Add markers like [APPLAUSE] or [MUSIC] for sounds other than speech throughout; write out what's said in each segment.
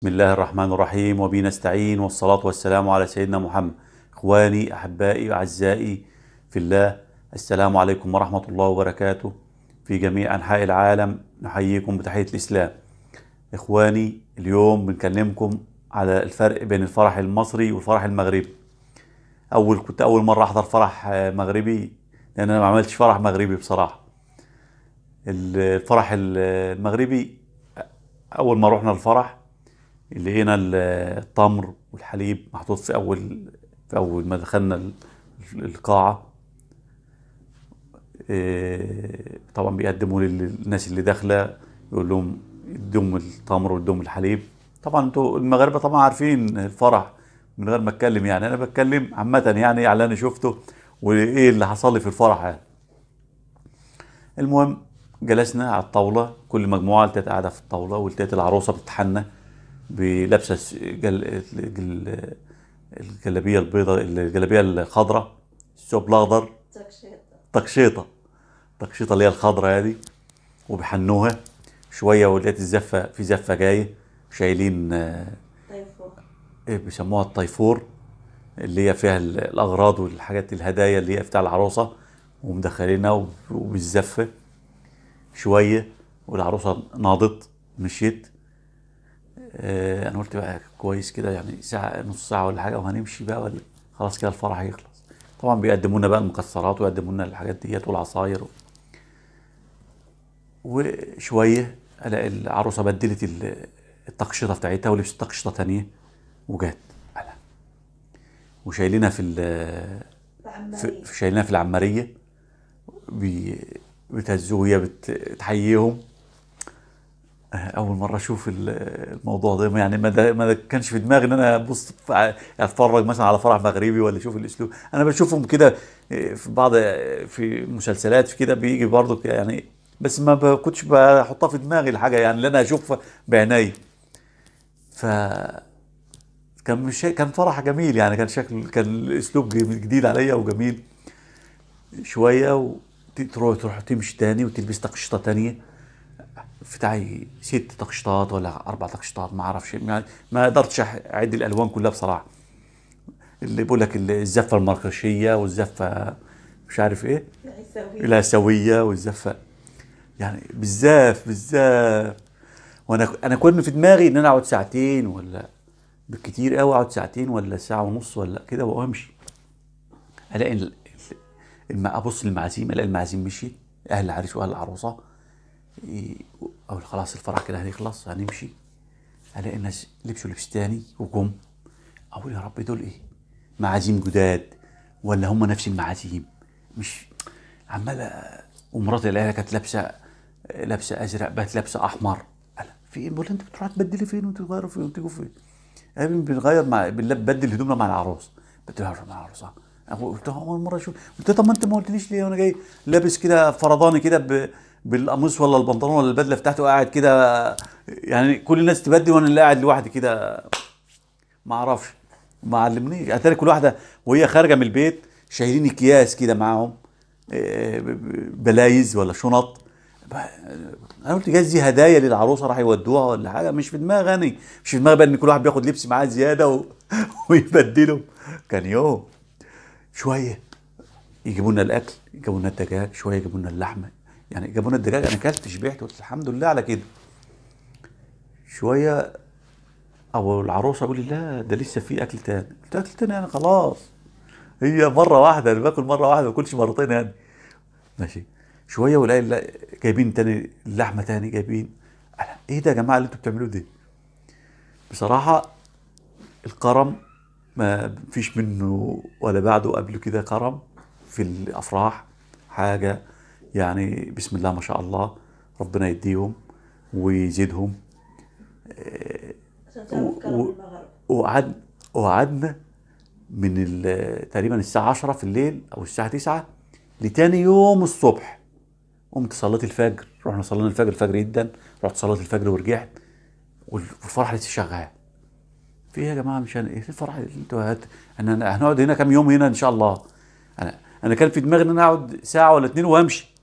بسم الله الرحمن الرحيم وبه نستعين والصلاة والسلام على سيدنا محمد إخواني أحبائي أعزائي في الله السلام عليكم ورحمة الله وبركاته في جميع أنحاء العالم نحييكم بتحية الإسلام إخواني اليوم بنكلمكم على الفرق بين الفرح المصري والفرح المغربي أول كنت أول مرة أحضر فرح مغربي لأن أنا ما عملتش فرح مغربي بصراحة الفرح المغربي أول ما رحنا الفرح اللي هنا التمر والحليب محطوط في اول في اول ما دخلنا القاعه إيه، طبعا بيقدموا للناس اللي داخله يقول لهم ادوهم التمر وادوهم الحليب طبعا انتوا المغاربه طبعا عارفين الفرح من غير ما اتكلم يعني انا بتكلم عامه يعني على انا شفته وايه اللي حصل لي في الفرح يعني المهم جلسنا على الطاوله كل مجموعه لقيت قاعده في الطاوله ولقيت العروسه بتتحنى بلبسه الجلابيه البيضاء الجلابيه الخضراء الثوب الاخضر تقشيطه تقشيطه تقشيطه اللي هي الخضراء هذه وبيحنوها شويه ولقيت الزفه في زفه جايه شايلين آه، طيفور ايه بيسموها الطيفور اللي هي فيها الاغراض والحاجات الهدايا اللي هي بتاع العروسه ومدخلينها وبالزفه شويه والعروسه ناضت مشيت آه، انا قلت بقى كويس كده يعني ساعه نص ساعه ولا حاجه وهنمشي بقى ولا خلاص كده الفرح هيخلص طبعا بيقدموا لنا بقى المكسرات ويقدموا لنا الحاجات ديت والعصاير و... وشويه الاقي العروسه بدلت التقشيطه بتاعتها ولبست تقشيطه ثانيه وجت وشايلينها في في شايلينها في العماريه بتهزوه هي بتحييهم اول مره اشوف الموضوع ده يعني ما ما كانش في دماغي ان انا ابص اتفرج مثلا على فرح مغربي ولا اشوف الاسلوب انا بشوفهم كده إيه، في بعض في مسلسلات في كده بيجي برضو يعني بس ما كنتش بحطها في دماغي الحاجه يعني اللي انا اشوفها بعيني ف كان مش كان فرح جميل يعني كان شكل كان الاسلوب جديد عليا وجميل شويه وتروح تروح تمشي تاني وتلبس تقشطه تانيه فتحي ست تقشيطات ولا اربع تقشيطات ما اعرفش يعني ما قدرتش اعد الالوان كلها بصراحه اللي بقول لك الزفه المركشيه والزفه مش عارف ايه سويه والزفه يعني بزاف بزاف وانا انا كل في دماغي ان انا اقعد ساعتين ولا بالكتير قوي اقعد ساعتين ولا ساعه ونص ولا كده وامشي الاقي الم... ابص للمعازيم الاقي المعازيم مشيت اهل العريس واهل العروسه اقول خلاص الفرح كده هيخلص هنمشي الاقي الناس لبسوا لبس تاني وجم اقول يا رب دول ايه معازيم جداد ولا هم نفس المعازيم مش عمال ومراتي الاهل كانت لابسه لابسه ازرق بقت لابسه احمر قال في ايه بقول انت بتروح تبدلي فين وانت تغيروا فين وانت فين قال بنغير مع بنبدل هدومنا مع العروس بدلها مع العروس آه. قلت اول مره اشوف قلت طب ما انت ما قلتليش ليه وانا جاي لابس كده فرضاني كده ب... بالقميص ولا البنطلون ولا البدله بتاعته قاعد كده يعني كل الناس تبدي وانا اللي قاعد لوحدي كده ما اعرفش ما علمنيش اتاري كل واحده وهي خارجه من البيت شايلين اكياس كده معاهم آه، بلايز ولا شنط انا قلت جايز دي هدايا للعروسه راح يودوها ولا حاجه مش في دماغي انا مش في دماغي بقى ان كل واحد بياخد لبس معاه زياده و... [LAUGHS] ويبدله كان يوم شويه يجيبوا لنا الاكل يجيبوا لنا الدجاج شويه يجيبوا لنا اللحمه يعني جابوا لنا الدجاج انا اكلت شبعت قلت الحمد لله على كده شويه او العروسه يقول لي لا ده لسه في اكل تاني قلت اكل تاني يعني خلاص هي مره واحده انا باكل مره واحده ما باكلش مرتين يعني ماشي شويه والاقي جايبين تاني اللحمه تاني جايبين ايه ده يا جماعه اللي انتوا بتعملوه ده بصراحه الكرم ما فيش منه ولا بعده قبل كده كرم في الافراح حاجه يعني بسم الله ما شاء الله ربنا يديهم ويزيدهم وقعد وقعدنا من تقريبا الساعة 10 في الليل أو الساعة 9 لتاني يوم الصبح قمت صليت الفجر رحنا صلينا الفجر الفجر جدا رحت صليت الفجر ورجعت والفرح لسه شغال في ايه يا جماعه مش انا ايه الفرح انتوا هت... انا هنقعد هنا كام يوم هنا ان شاء الله انا انا كان في دماغي ان انا اقعد ساعه ولا اتنين وامشي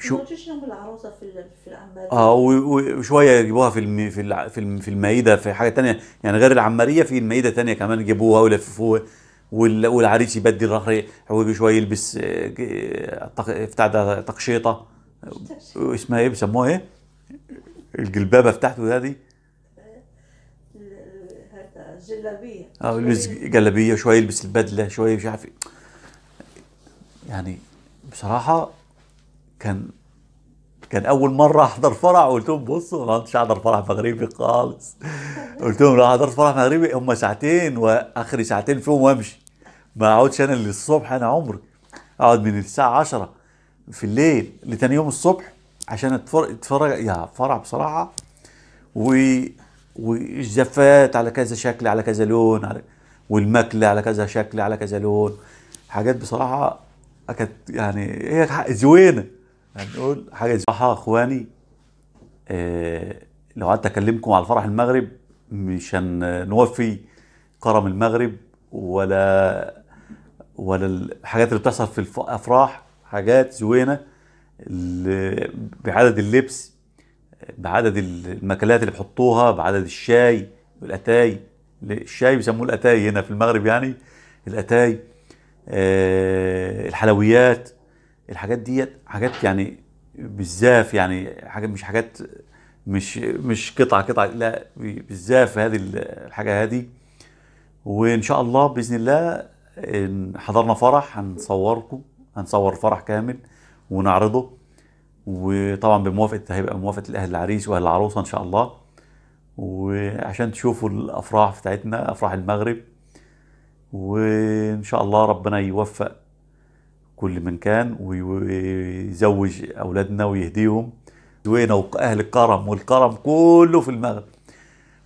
شو ينجشهم بالعروسه في في العماريه اه وشويه يجيبوها في الم... في الع... في المائده في حاجه تانية يعني غير العماريه في المائده تانية كمان يجيبوها ويلففوها والعريس يبدل رخي هو شويه يلبس بتاع آه، ده تقشيطه اسمها ايه بيسموها ايه؟ الجلبابه بتاعته هذه جلابيه اه يلبس جلابيه شويه يلبس البدله شويه مش عارف إيه. يعني بصراحه كان كان اول مره احضر فرع قلت لهم بصوا انا كنتش احضر فرح مغربي خالص قلت لهم لو حضرت فرح مغربي هم ساعتين واخر ساعتين فيهم وامشي ما اقعدش انا للصبح انا عمري اقعد من الساعه 10 في الليل لتاني يوم الصبح عشان اتفرج يا فرع بصراحه و والزفات على كذا شكل على كذا لون على والمكلة على كذا شكل على كذا لون حاجات بصراحه كانت يعني هي زوينه هنقول حاجه زي صراحه اخواني آه لو قعدت اكلمكم على فرح المغرب مش هنوفي كرم المغرب ولا ولا الحاجات اللي بتحصل في الافراح حاجات زوينه بعدد اللبس بعدد المكلات اللي بيحطوها بعدد الشاي والاتاي الشاي بيسموه الاتاي هنا في المغرب يعني الاتاي آه الحلويات الحاجات ديت حاجات يعني بالزاف يعني حاجات مش حاجات مش مش قطعه قطعه لا بالزاف هذه الحاجه هذه وان شاء الله باذن الله حضرنا فرح هنصوركم هنصور فرح كامل ونعرضه وطبعا بموافقه هيبقى موافقه الاهل العريس واهل العروسه ان شاء الله وعشان تشوفوا الافراح بتاعتنا افراح المغرب وان شاء الله ربنا يوفق كل من كان ويزوج أولادنا ويهديهم زوينة وأهل الكرم والكرم كله في المغرب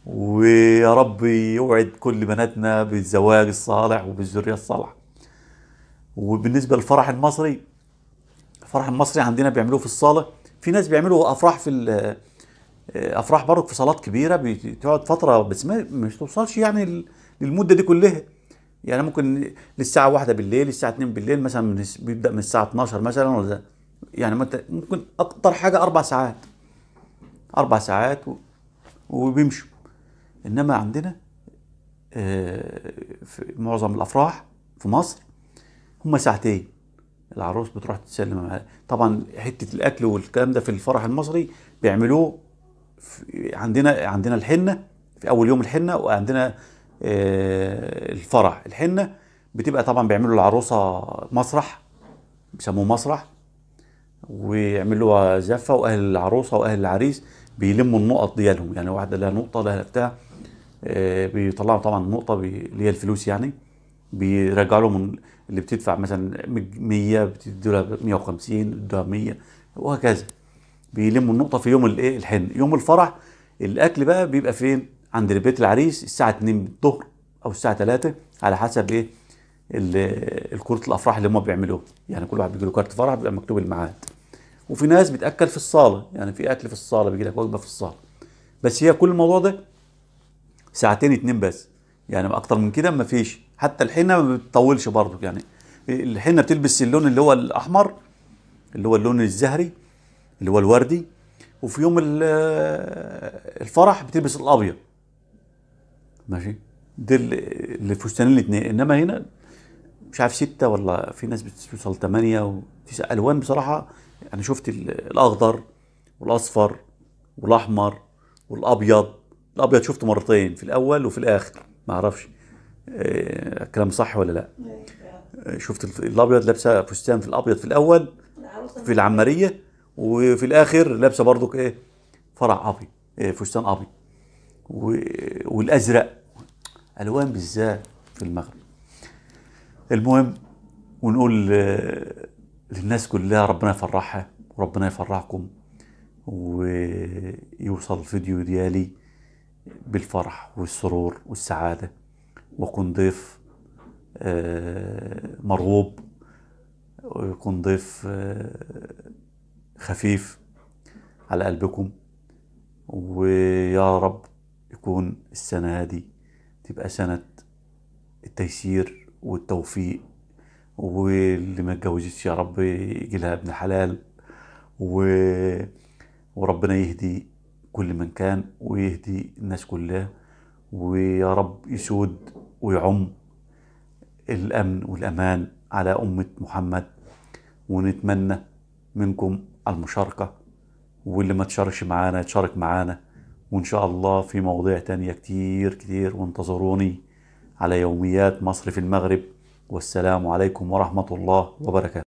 ويا رب يوعد كل بناتنا بالزواج الصالح وبالذرية الصالحة وبالنسبة للفرح المصري الفرح المصري عندنا بيعملوه في الصالة في ناس بيعملوا أفراح في افراح برضه في صالات كبيره بتقعد فتره بس ما مش توصلش يعني للمده دي كلها يعني ممكن للساعه واحدة بالليل الساعه 2 بالليل مثلا من بيبدا من الساعه 12 مثلا ولا يعني ممكن اكتر حاجه اربع ساعات اربع ساعات و... وبيمشوا انما عندنا آه، في معظم الافراح في مصر هما ساعتين العروس بتروح تسلم معاه طبعا حته الاكل والكلام ده في الفرح المصري بيعملوه عندنا عندنا الحنه في اول يوم الحنه وعندنا آه، الفرح الحنه بتبقى طبعا بيعملوا العروسه مسرح بيسموه مسرح ويعملوا زفه واهل العروسه واهل العريس بيلموا النقط ديالهم يعني واحده لها نقطه لها بتاع آه، بيطلعوا طبعا النقطه اللي هي الفلوس يعني بيرجعوا لهم اللي بتدفع مثلا 100 بتدوا لها 150 بتدوها 100 وهكذا بيلموا النقطه في يوم الايه الحن يوم الفرح الاكل بقى بيبقى فين عند بيت العريس الساعه 2 الظهر او الساعه 3 على حسب ايه الكرة الافراح اللي هم بيعملوها يعني كل واحد بيجي له كارت فرح بيبقى مكتوب الميعاد وفي ناس بتاكل في الصاله يعني في اكل في الصاله بيجي لك وجبه في الصاله بس هي كل الموضوع ده ساعتين اتنين بس يعني اكتر من كده مفيش حتى الحنه ما بتطولش برضه يعني الحنه بتلبس اللون اللي هو الاحمر اللي هو اللون الزهري اللي هو الوردي وفي يوم الفرح بتلبس الابيض ماشي دي الفستانين الاثنين انما هنا مش عارف ستة ولا في ناس بتوصل ثمانية وتسع الوان بصراحة انا شفت الاخضر والاصفر والاحمر والابيض الابيض شفته مرتين في الاول وفي الاخر ما اعرفش آه، الكلام صح ولا لا آه، شفت الابيض لابسه فستان في الابيض في الاول في العماريه وفي الاخر لابسه برضك ايه فرع ابيض إيه، فستان ابيض والازرق الوان بالذات في المغرب المهم ونقول آه، للناس كلها ربنا يفرحها وربنا يفرحكم ويوصل الفيديو ديالي بالفرح والسرور والسعاده واكون ضيف آه، مرغوب ويكون ضيف آه، خفيف على قلبكم ويا رب تكون السنة دي تبقى سنة التيسير والتوفيق واللي ما اتجوزتش يا رب يجي لها ابن حلال و... وربنا يهدي كل من كان ويهدي الناس كلها ويا رب يسود ويعم الأمن والأمان على أمة محمد ونتمنى منكم المشاركة واللي ما تشاركش معانا يتشارك معانا وإن شاء الله في مواضيع تانية كتير كتير وانتظروني على يوميات مصر في المغرب والسلام عليكم ورحمة الله وبركاته